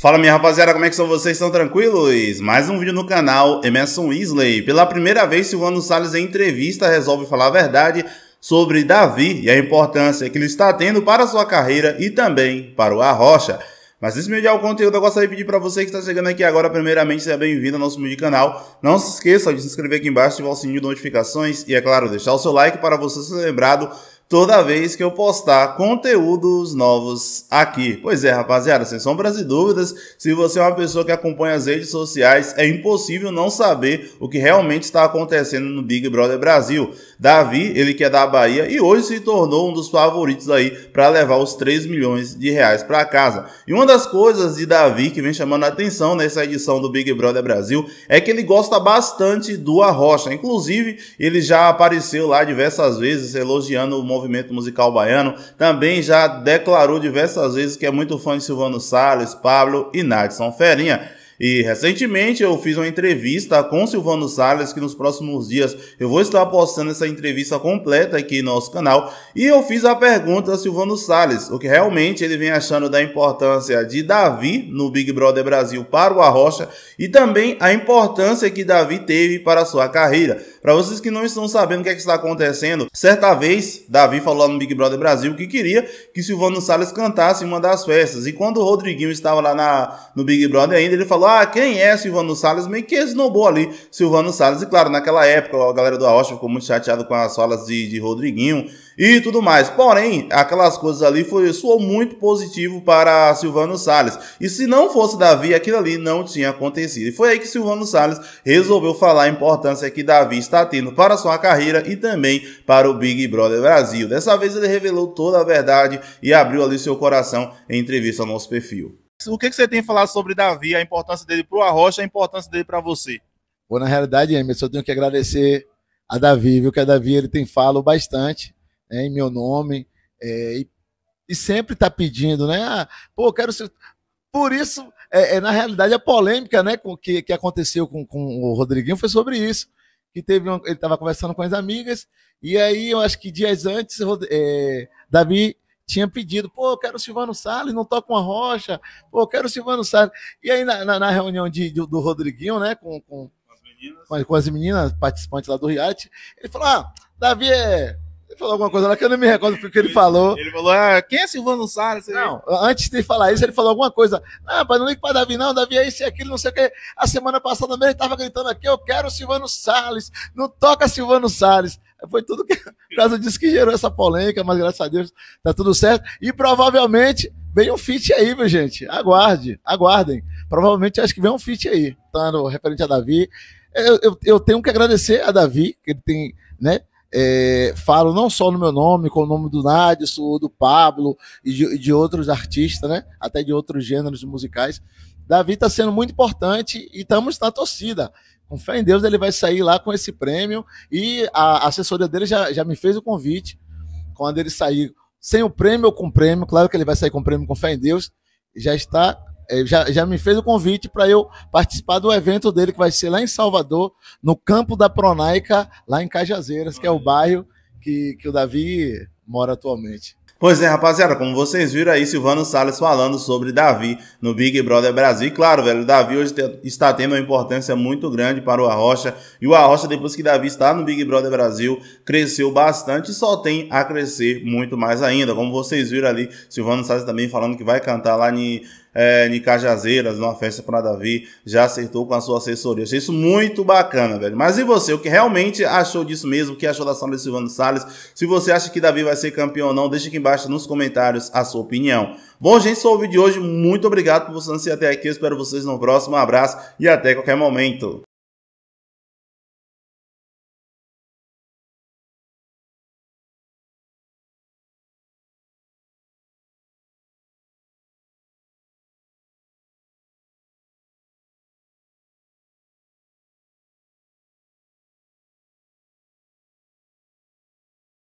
Fala minha rapaziada, como é que são vocês? Estão tranquilos? Mais um vídeo no canal Emerson Isley. Pela primeira vez, Silvano Salles em entrevista resolve falar a verdade sobre Davi e a importância que ele está tendo para a sua carreira e também para o Arrocha. Mas meu de é o conteúdo, eu gostaria de pedir para você que está chegando aqui agora, primeiramente, seja bem-vindo ao nosso vídeo canal. Não se esqueça de se inscrever aqui embaixo, ativar o sininho de notificações e, é claro, deixar o seu like para você ser lembrado toda vez que eu postar conteúdos novos aqui. Pois é, rapaziada, sem sombras e dúvidas, se você é uma pessoa que acompanha as redes sociais, é impossível não saber o que realmente está acontecendo no Big Brother Brasil. Davi, ele que é da Bahia e hoje se tornou um dos favoritos aí para levar os 3 milhões de reais para casa. E uma das coisas de Davi que vem chamando a atenção nessa edição do Big Brother Brasil é que ele gosta bastante do Arrocha. Inclusive, ele já apareceu lá diversas vezes elogiando o movimento musical baiano. Também já declarou diversas vezes que é muito fã de Silvano Salles, Pablo e Nadson Ferinha. E recentemente eu fiz uma entrevista com Silvano Salles, que nos próximos dias eu vou estar postando essa entrevista completa aqui no nosso canal. E eu fiz a pergunta a Silvano Salles, o que realmente ele vem achando da importância de Davi no Big Brother Brasil para o Arrocha e também a importância que Davi teve para a sua carreira. Para vocês que não estão sabendo o que, é que está acontecendo, certa vez Davi falou no Big Brother Brasil que queria que Silvano Salles cantasse em uma das festas. E quando o Rodriguinho estava lá na, no Big Brother ainda, ele falou: Ah, quem é Silvano Salles? Meio que esnobou ali Silvano Salles. E claro, naquela época a galera do Aosta ficou muito chateada com as falas de, de Rodriguinho e tudo mais. Porém, aquelas coisas ali foi, soou muito positivo para Silvano Salles. E se não fosse Davi, aquilo ali não tinha acontecido. E foi aí que Silvano Salles resolveu falar a importância que Davi está tendo para sua carreira e também para o Big Brother Brasil. Dessa vez ele revelou toda a verdade e abriu ali seu coração em entrevista ao nosso perfil. O que, você tem a falar sobre Davi, a importância dele para o Arrocha, a importância dele para você? Bom, na realidade, Emerson, eu tenho que agradecer a Davi, viu? Que a Davi ele tem falo bastante né, em meu nome é, e, e, sempre está pedindo, né? Ah, pô, quero ser. Por isso, é, é, na realidade, a polêmica né, com, que, que aconteceu com, com o Rodriguinho foi sobre isso que teve ele estava conversando com as amigas, e aí eu acho que dias antes, é, Davi tinha pedido, pô, eu quero o Silvano Salles, não toca uma rocha, pô, eu quero o Silvano Salles. E aí na, na, na reunião de, de, do Rodriguinho, né, com, com, com, as meninas. com, com as meninas participantes lá do Riate, ele falou, ah, Davi é falou alguma coisa lá que eu não me recordo o que ele falou. Ele falou, ah, quem é Silvano Salles? Não, antes de falar isso, ele falou alguma coisa. Não, ah, rapaz, não liga para Davi, não. Davi é isso e aquilo, não sei o que A semana passada mesmo ele estava gritando aqui, eu quero Silvano Salles. Não toca Silvano Salles. Foi tudo que, por causa disso que gerou essa polêmica, mas graças a Deus tá tudo certo. E provavelmente vem um fit aí, meu gente. Aguarde, aguardem. Provavelmente acho que vem um fit aí, tá no referente a Davi. Eu, eu, eu tenho que agradecer a Davi, que ele tem, né? é, falo não só no meu nome, com o nome do Nadson, do Pablo e de, de, outros artistas, né? Até de outros gêneros musicais. Davi está sendo muito importante e estamos na torcida. Com fé em Deus, ele vai sair lá com esse prêmio. E a assessoria dele já, já me fez o convite. Quando ele sair sem o prêmio ou com o prêmio, claro que ele vai sair com o prêmio, com fé em Deus, já está é, já, já me fez o convite para eu participar do evento dele, que vai ser lá em Salvador, no campo da Pronaica, lá em Cajazeiras, que é o bairro que, que o Davi mora atualmente. Pois é, rapaziada, como vocês viram aí, Silvano Salles falando sobre Davi no Big Brother Brasil. E claro, velho, Davi hoje está tendo uma importância muito grande para o Arrocha. E o Arrocha, depois que Davi está no Big Brother Brasil, cresceu bastante e só tem a crescer muito mais ainda. Como vocês viram ali, Silvano Salles também falando que vai cantar lá em é, em Cajazeiras, numa festa para Davi, já acertou com a sua assessoria. Achei isso muito bacana, velho. Mas e você? O que realmente achou disso mesmo? O que achou da sala de Silvano Salles? Se você acha que Davi vai ser campeão ou não, deixa aqui embaixo nos comentários a sua opinião. Bom, gente, esse foi o vídeo de hoje. Muito obrigado por você ser até aqui. Eu espero vocês no próximo. Um abraço e até qualquer momento.